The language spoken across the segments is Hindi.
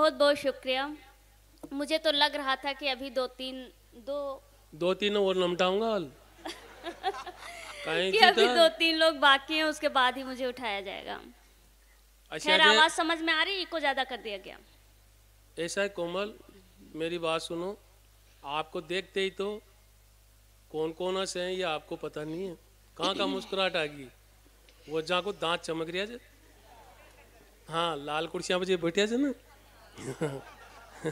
बहुत बहुत शुक्रिया मुझे तो लग रहा था कि अभी दो तीन दो दो तीन और लमटाऊंगा कि अभी दो तीन लोग बाकी हैं उसके बाद ही मुझे उठाया जाएगा अच्छा खैर आवाज समझ में आ रही इको ज्यादा कर दिया गया ऐसा है कोमल मेरी बात सुनो आपको देखते ही तो कौन कौन से हैं ये आपको पता नहीं है कहाँ का मुस्कुराहट आ गई वो जहाँ को दांत चमक रिया है हाँ लाल कुर्सियाँ पर बैठे थे ना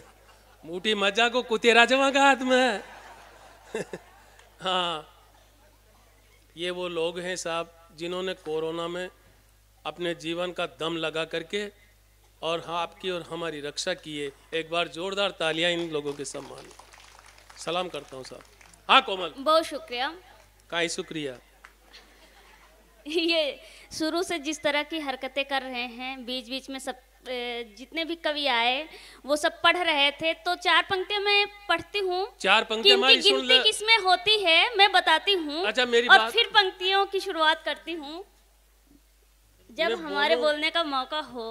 मूठी मजा को कुतेरा जमा का हाथ में हाँ ये वो लोग हैं साहब जिन्होंने कोरोना में अपने जीवन का दम लगा करके और हाँ आपकी और हमारी रक्षा किए एक बार जोरदार तालियां इन लोगों के सम्मान सलाम करता हूँ साहब हाँ कोमल बहुत शुक्रिया का शुक्रिया ये शुरू से जिस तरह की हरकतें कर रहे हैं बीच बीच में सब जितने भी कवि आए वो सब पढ़ रहे थे तो चार पंक्तियां मैं पढ़ती हूँ चार पंक्तियां किस में होती है मैं बताती हूँ अच्छा और बात... फिर पंक्तियों की शुरुआत करती हूँ जब हमारे बोलने का मौका हो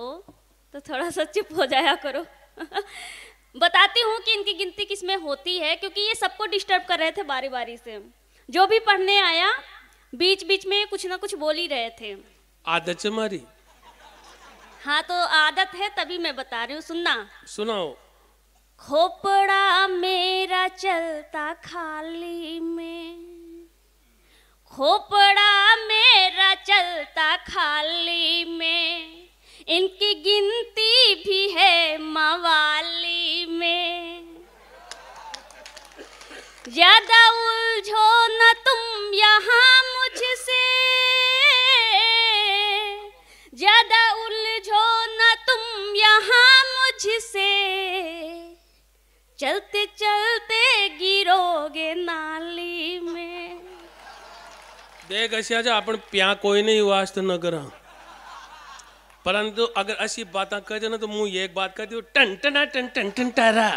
तो थोड़ा सा चुप हो जाया करो बताती हूँ कि इनकी गिनती किसमें होती है क्योंकि ये सबको डिस्टर्ब कर रहे थे बारी बारी से जो भी पढ़ने आया बीच बीच में कुछ ना कुछ बोल ही रहे थे आदत हमारी हाँ तो आदत है तभी मैं बता रही हूँ सुनना सुनाओ खोपड़ा मेरा चलता खाली में खोपड़ा मेरा चलता खाली में इनकी गिनती भी है मवाली में ज्यादा उलझो न तुम यहाँ मुझसे से चलते चलते गिरोगे नाली में देख अशिया जा अपन प्या कोई नहीं वास्त न करा परंतु अगर अशी बात करते ना तो मुंह एक बात कर हूँ टन टना टन टन टन टारा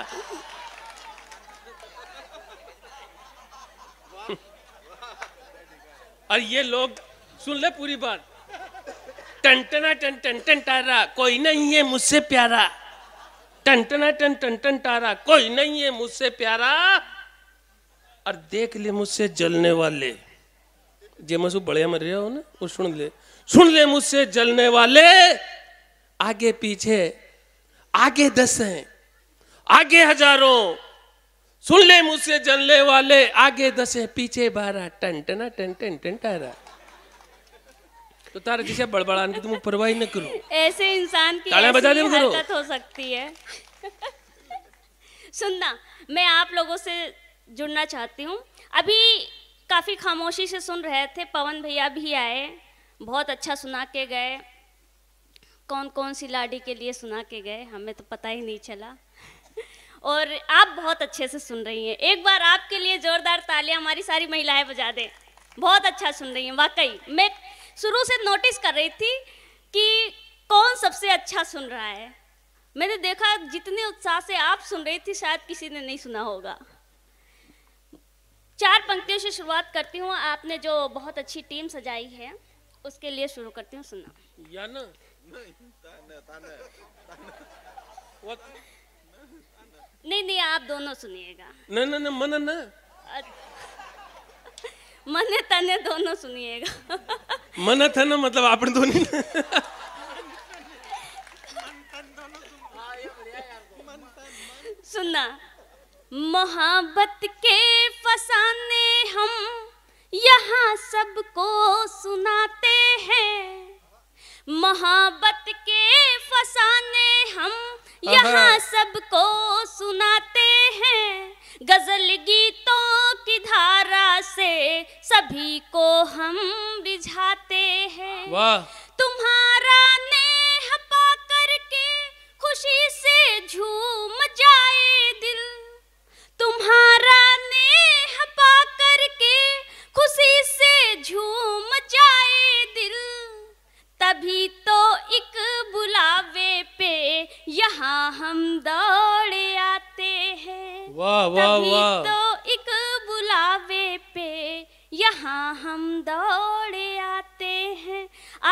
और ये लोग सुन ले पूरी बात टन टना टन टन टन टारा कोई नहीं है मुझसे प्यारा टन टन टन टन टन टारा कोई नहीं है मुझसे प्यारा और देख ले मुझसे जलने वाले जे मसू बढ़िया मर रहा हो ना वो सुन ले सुन ले मुझसे जलने वाले आगे पीछे आगे दस हैं आगे हजारों सुन ले मुझसे जलने वाले आगे दस हैं पीछे बारह टन टना टन टन टन टारा तो तारा जिसे बड़बड़ान की तुम परवाही न करो ऐसे इंसान की ताले बजा दे करो हो सकती है सुनना मैं आप लोगों से जुड़ना चाहती हूँ अभी काफ़ी खामोशी से सुन रहे थे पवन भैया भी आए बहुत अच्छा सुना के गए कौन कौन सी लाडी के लिए सुना के गए हमें तो पता ही नहीं चला और आप बहुत अच्छे से सुन रही हैं एक बार आपके लिए जोरदार तालियां हमारी सारी महिलाएं बजा दें बहुत अच्छा सुन रही हैं वाकई मैं शुरू से नोटिस कर रही थी कि कौन सबसे अच्छा सुन रहा है मैंने देखा जितने उत्साह से आप सुन रही थी शायद किसी ने नहीं सुना होगा चार पंक्तियों से शुरुआत करती हूँ आपने जो बहुत अच्छी टीम सजाई है उसके लिए शुरू करती हूँ सुना या ना, ताना, ताना, ताना, नहीं नहीं आप दोनों सुनिएगा नहीं नहीं नहीं मन न मन तने दोनों सुनिएगा ना मतलब आपने ધોની सुनना मोहब्बत के फसाने हम यहाँ सबको सुनाते हैं मोहब्बत के फसाने हम यहाँ सबको सुनाते हैं गजल गीतों की धारा से सभी को हम बिझाते हैं तुम्हारा नेह पा करके खुशी से झूम जाए दिल तुम्हारा नेह पा करके खुशी से झूम जाए दिल तभी तो एक बुलावे पे यहाँ हम दौ वाह वाह वाह तो एक बुलावे पे यहाँ हम दौड़े आते हैं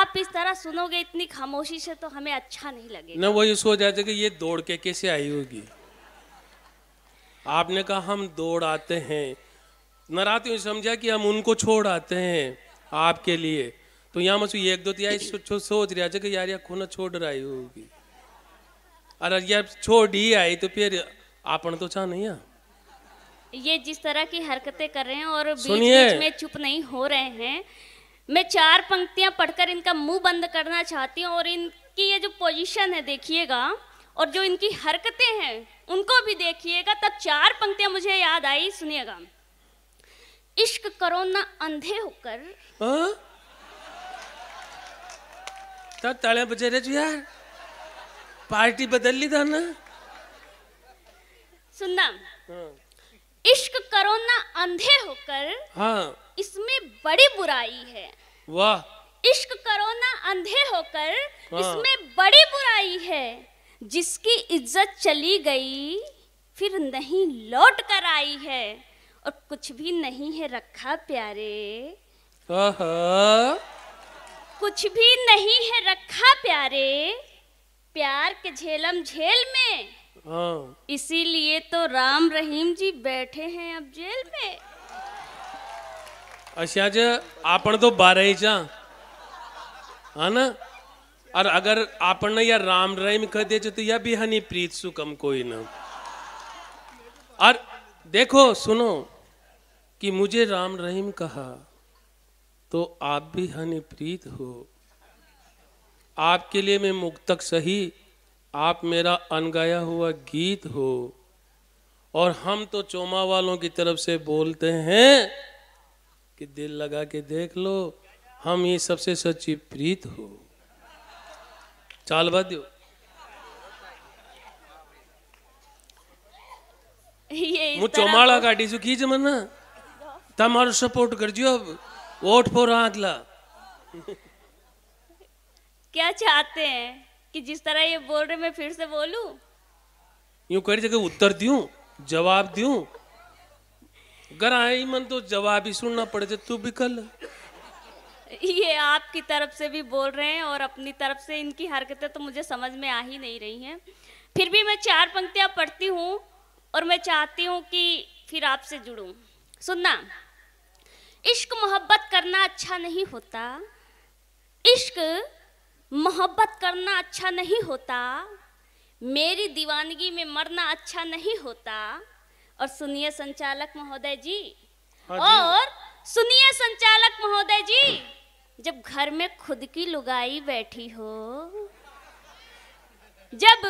आप इस तरह सुनोगे इतनी खामोशी से तो हमें अच्छा नहीं लगे ना वो ये सोच जाते कि ये दौड़ के कैसे आई होगी आपने कहा हम दौड़ आते हैं नरातियों समझा कि हम उनको छोड़ आते हैं आपके लिए तो यहाँ मसू एक दो तिहाई तो सो, सोच रहा कि यार यार खुना छोड़ रही होगी अरे यार छोड़ ही आई तो फिर आप तो चाह नहीं है ये जिस तरह की हरकतें कर रहे हैं और बीच बीच में चुप नहीं हो रहे हैं मैं चार पंक्तियां पढ़कर इनका मुंह बंद करना चाहती हूँ और इनकी ये जो पोजीशन है देखिएगा और जो इनकी हरकतें हैं उनको भी देखिएगा तब चार पंक्तियां मुझे याद आई सुनिएगा इश्क करो ना अंधे होकर हाँ? तब ताले बजे रहे यार पार्टी बदल ली था ना सुनना हाँ। इश्क करो ना अंधे होकर हाँ इसमें बड़ी बुराई है वाह इश्क करो ना अंधे होकर हाँ। इसमें बड़ी बुराई है जिसकी इज्जत चली गई फिर नहीं लौट कर आई है और कुछ भी नहीं है रखा प्यारे कुछ भी नहीं है रखा प्यारे प्यार के झेलम झेल में हाँ। इसीलिए तो राम रहीम जी बैठे हैं अब जेल में अच्छा जी अच्छा, आप तो बारह ही चा है हाँ ना और अगर आपने या राम रहीम कह दे तो यह भी हनी प्रीत सुकम कोई ना और देखो सुनो कि मुझे राम रहीम कहा तो आप भी हनी प्रीत हो आपके लिए मैं मुक्तक सही आप मेरा अनगाया हुआ गीत हो और हम तो चोमा वालों की तरफ से बोलते हैं कि दिल लगा के देख लो हम ये सबसे सच्ची प्रीत हो चाल बाध्यो तो- काटी चुकी जमाना तब કીજ सपोर्ट कर સપોર્ટ अब वोट फोर आगला क्या चाहते हैं कि जिस तरह ये बोल रहे मैं फिर से बोलू यू कर उत्तर दू जवाब दू घर आई मन तो जवाब ही सुनना पड़े तू भी कल ये आपकी तरफ से भी बोल रहे हैं और अपनी तरफ से इनकी हरकतें तो मुझे समझ में आ ही नहीं रही हैं फिर भी मैं चार पंक्तियां पढ़ती हूँ और मैं चाहती हूँ कि फिर आपसे जुड़ू सुनना इश्क मोहब्बत करना अच्छा नहीं होता इश्क मोहब्बत करना अच्छा नहीं होता मेरी दीवानगी में मरना अच्छा नहीं होता और सुनिए संचालक महोदय जी हाँ और सुनिए संचालक महोदय जी जब घर में खुद की लुगाई बैठी हो जब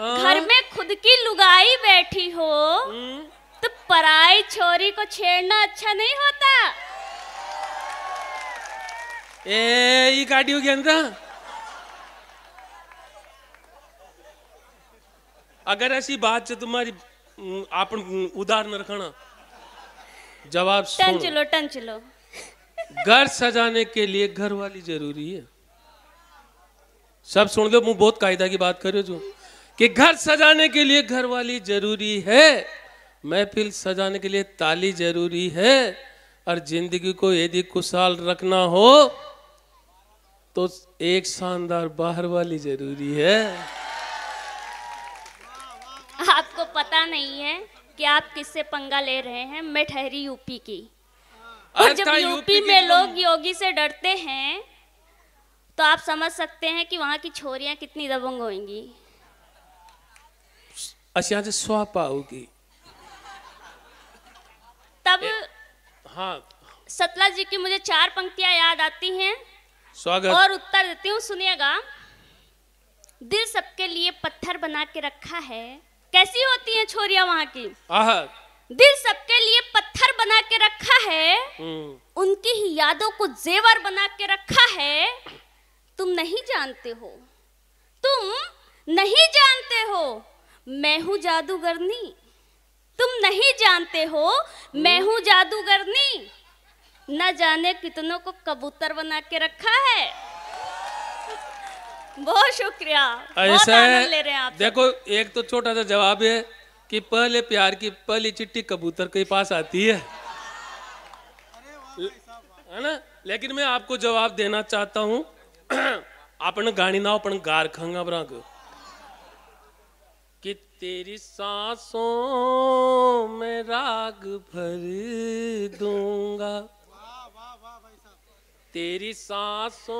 हाँ। घर में खुद की लुगाई बैठी हो हम्म। तो पराई छोरी को छेड़ना अच्छा नहीं होता ए गाड़ियों के अंदर अगर ऐसी बात है तुम्हारी आप उदाहरण रखना जवाब टन चलो टन चलो घर सजाने के लिए घर वाली जरूरी है सब सुन लो मुंह बहुत कायदा की बात करो जो कि घर सजाने के लिए घर वाली जरूरी है महफिल सजाने के लिए ताली जरूरी है और जिंदगी को यदि खुशहाल रखना हो तो एक शानदार बाहर वाली जरूरी है नहीं है कि आप किससे पंगा ले रहे हैं मैं ठहरी यूपी की और जब यूपी में लोग योगी से डरते हैं तो आप समझ सकते हैं कि वहां की छोरियां कितनी दबंग होंगी अच्छा से स्वा पाओगी तब हाँ सतला जी की मुझे चार पंक्तियां याद आती हैं स्वागत और उत्तर देती हूँ सुनिएगा दिल सबके लिए पत्थर बना के रखा है कैसी होती हैं छोरिया वहाँ की दिल सबके लिए पत्थर बना के रखा है हम्म। उनकी ही यादों को जेवर बना के रखा है तुम नहीं जानते हो तुम नहीं जानते हो मैं हूं जादूगरनी तुम नहीं जानते हो मैं हम्म। हूं जादूगरनी न जाने कितनों को कबूतर बना के रखा है बहुत शुक्रिया ऐसा है ले रहे हैं आप देखो एक तो छोटा सा जवाब है कि पहले प्यार की पहली चिट्ठी कबूतर के पास आती है है ना लेकिन मैं आपको जवाब देना चाहता हूँ अपन गाणी ना अपन गार खांगा बराग कि तेरी सांसों में राग भर दूंगा तेरी सांसों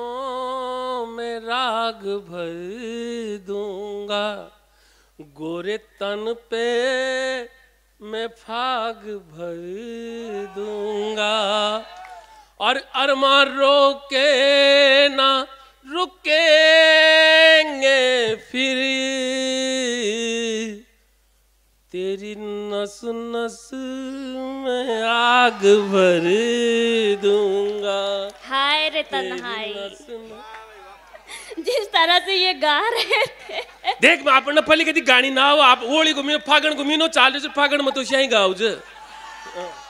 में राग भर दूंगा गोरे तन पे मैं फाग भर दूंगा और अरमा रोके ना रुकेंगे फिर तेरी नस नस मैं आग भर दूंगा हाय रे तन्हाई जिस तरह से ये गा रहे थे देख मैं आपण पहले कधी गाणी नाव आप ओळी को मी फागण को मीनो चालू फागण मग तो शाही गावज